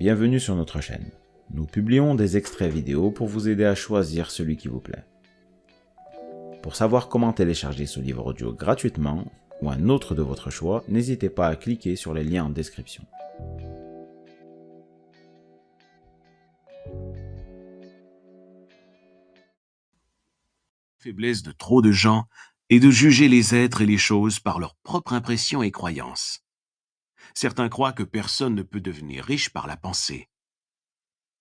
Bienvenue sur notre chaîne. Nous publions des extraits vidéo pour vous aider à choisir celui qui vous plaît. Pour savoir comment télécharger ce livre audio gratuitement ou un autre de votre choix, n'hésitez pas à cliquer sur les liens en description. Faiblesse de trop de gens est de juger les êtres et les choses par leur propre impression et croyances. Certains croient que personne ne peut devenir riche par la pensée.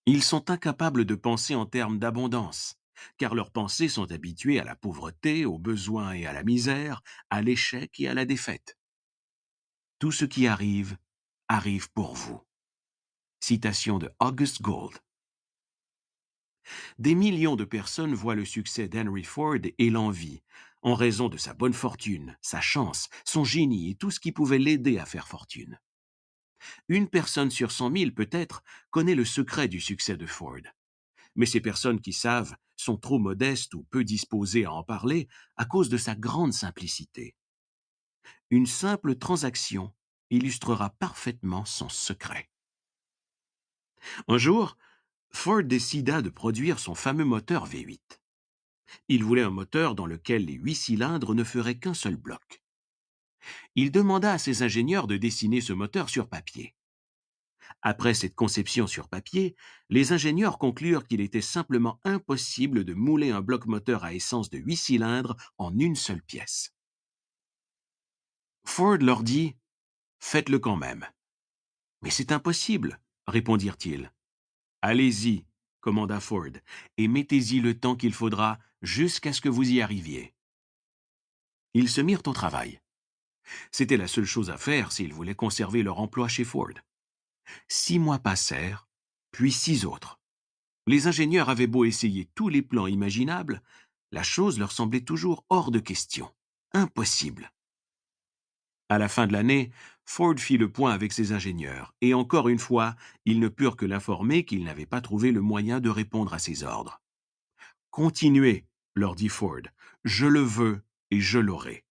Ils sont incapables de penser en termes d'abondance, car leurs pensées sont habituées à la pauvreté, aux besoins et à la misère, à l'échec et à la défaite. Tout ce qui arrive, arrive pour vous. Citation de August Gold. Des millions de personnes voient le succès d'Henry Ford et l'envie, en raison de sa bonne fortune, sa chance, son génie et tout ce qui pouvait l'aider à faire fortune. Une personne sur cent mille, peut-être, connaît le secret du succès de Ford. Mais ces personnes qui savent sont trop modestes ou peu disposées à en parler à cause de sa grande simplicité. Une simple transaction illustrera parfaitement son secret. Un jour, Ford décida de produire son fameux moteur V8. Il voulait un moteur dans lequel les huit cylindres ne feraient qu'un seul bloc. Il demanda à ses ingénieurs de dessiner ce moteur sur papier. Après cette conception sur papier, les ingénieurs conclurent qu'il était simplement impossible de mouler un bloc moteur à essence de huit cylindres en une seule pièce. Ford leur dit Faites-le quand même. Mais c'est impossible, répondirent-ils. Allez-y, commanda Ford, et mettez-y le temps qu'il faudra jusqu'à ce que vous y arriviez. Ils se mirent au travail. C'était la seule chose à faire s'ils voulaient conserver leur emploi chez Ford. Six mois passèrent, puis six autres. Les ingénieurs avaient beau essayer tous les plans imaginables, la chose leur semblait toujours hors de question, impossible. À la fin de l'année, Ford fit le point avec ses ingénieurs, et encore une fois, ils ne purent que l'informer qu'ils n'avaient pas trouvé le moyen de répondre à ses ordres. Continuez, leur dit Ford, je le veux et je l'aurai.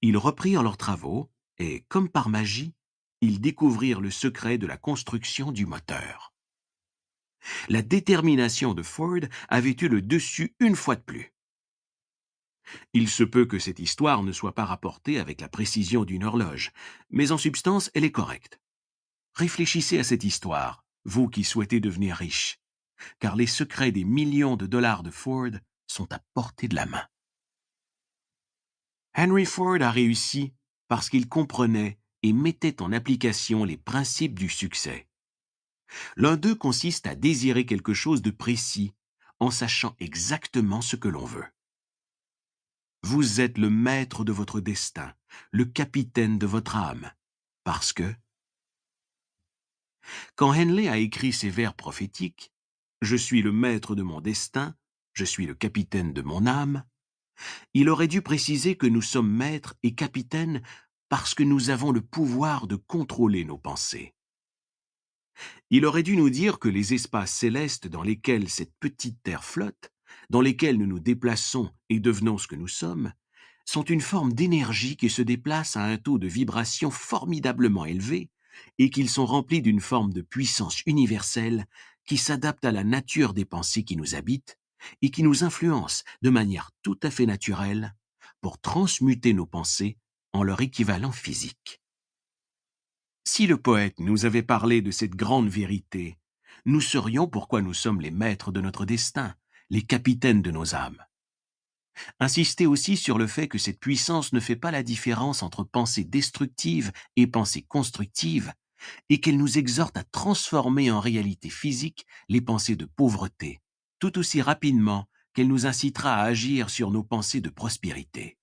Ils reprirent leurs travaux, et, comme par magie, ils découvrirent le secret de la construction du moteur. La détermination de Ford avait eu le dessus une fois de plus. Il se peut que cette histoire ne soit pas rapportée avec la précision d'une horloge, mais en substance, elle est correcte. Réfléchissez à cette histoire, vous qui souhaitez devenir riche, car les secrets des millions de dollars de Ford sont à portée de la main. Henry Ford a réussi parce qu'il comprenait et mettait en application les principes du succès. L'un d'eux consiste à désirer quelque chose de précis en sachant exactement ce que l'on veut. Vous êtes le maître de votre destin, le capitaine de votre âme, parce que... Quand Henley a écrit ces vers prophétiques, Je suis le maître de mon destin, je suis le capitaine de mon âme, il aurait dû préciser que nous sommes maîtres et capitaines parce que nous avons le pouvoir de contrôler nos pensées. Il aurait dû nous dire que les espaces célestes dans lesquels cette petite terre flotte dans lesquels nous nous déplaçons et devenons ce que nous sommes, sont une forme d'énergie qui se déplace à un taux de vibration formidablement élevé et qu'ils sont remplis d'une forme de puissance universelle qui s'adapte à la nature des pensées qui nous habitent et qui nous influence de manière tout à fait naturelle pour transmuter nos pensées en leur équivalent physique. Si le poète nous avait parlé de cette grande vérité, nous saurions pourquoi nous sommes les maîtres de notre destin, les capitaines de nos âmes. Insister aussi sur le fait que cette puissance ne fait pas la différence entre pensée destructive et pensée constructive, et qu'elle nous exhorte à transformer en réalité physique les pensées de pauvreté, tout aussi rapidement qu'elle nous incitera à agir sur nos pensées de prospérité.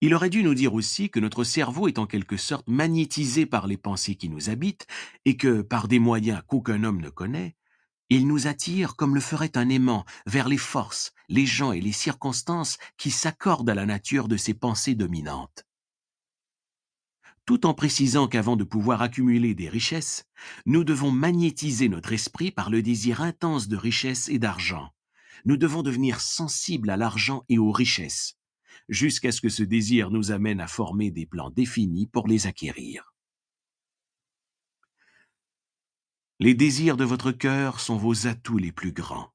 Il aurait dû nous dire aussi que notre cerveau est en quelque sorte magnétisé par les pensées qui nous habitent et que, par des moyens qu'aucun homme ne connaît, il nous attire comme le ferait un aimant vers les forces, les gens et les circonstances qui s'accordent à la nature de ses pensées dominantes. Tout en précisant qu'avant de pouvoir accumuler des richesses, nous devons magnétiser notre esprit par le désir intense de richesse et d'argent. Nous devons devenir sensibles à l'argent et aux richesses, jusqu'à ce que ce désir nous amène à former des plans définis pour les acquérir. Les désirs de votre cœur sont vos atouts les plus grands.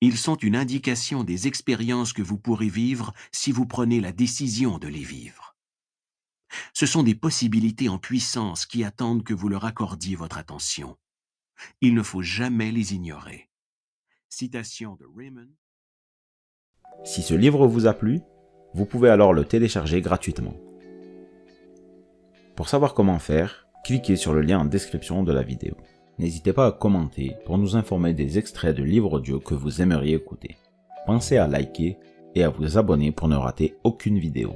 Ils sont une indication des expériences que vous pourrez vivre si vous prenez la décision de les vivre. Ce sont des possibilités en puissance qui attendent que vous leur accordiez votre attention. Il ne faut jamais les ignorer. Citation de Raymond. Si ce livre vous a plu, vous pouvez alors le télécharger gratuitement. Pour savoir comment faire, cliquez sur le lien en description de la vidéo n'hésitez pas à commenter pour nous informer des extraits de livres audio que vous aimeriez écouter. Pensez à liker et à vous abonner pour ne rater aucune vidéo.